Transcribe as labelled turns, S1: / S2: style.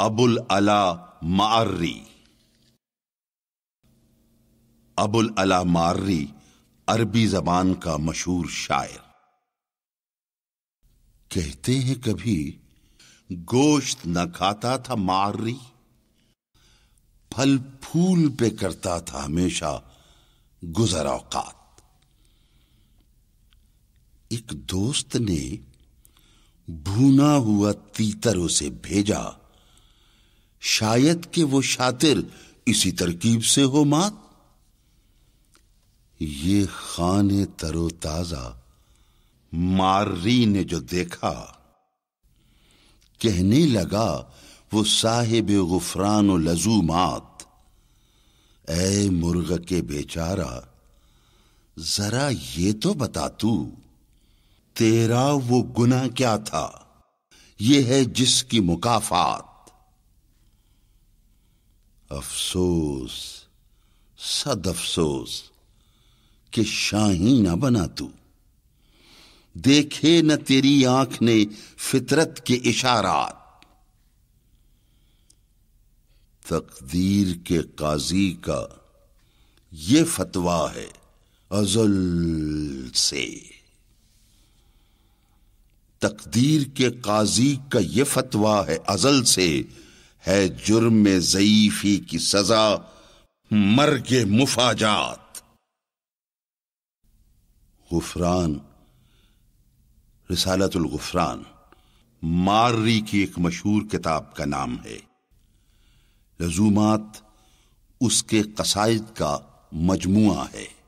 S1: अबुल अला मार्री अबुल अला मार्री अरबी जबान का मशहूर शायर कहते हैं कभी गोश्त न खाता था मार्री फल फूल पे करता था हमेशा गुजर औकात एक दोस्त ने भूना हुआ तीतर उसे भेजा शायद के वो शातिर इसी तरकीब से हो मात ये खान तरोताजा मार्री ने जो देखा कहने लगा वो साहिब गुफरान लजूमात ए मुर्ग के बेचारा जरा ये तो बता तू तेरा वो गुना क्या था ये है जिसकी मुकाफात अफसोस सद अफसोस कि शाही ना बना तू देखे न तेरी आंख ने फितरत के इशारात तकदीर के काजी का ये फतवा है अजल से तकदीर के काजी का ये फतवा है अजल से है जुर्म में जयीफी की सजा मर मर्ग मुफाजात गुफरान रिसालतुल गुफरान मार्री की एक मशहूर किताब का नाम है रजूमात उसके कसाइद का मजमुआ है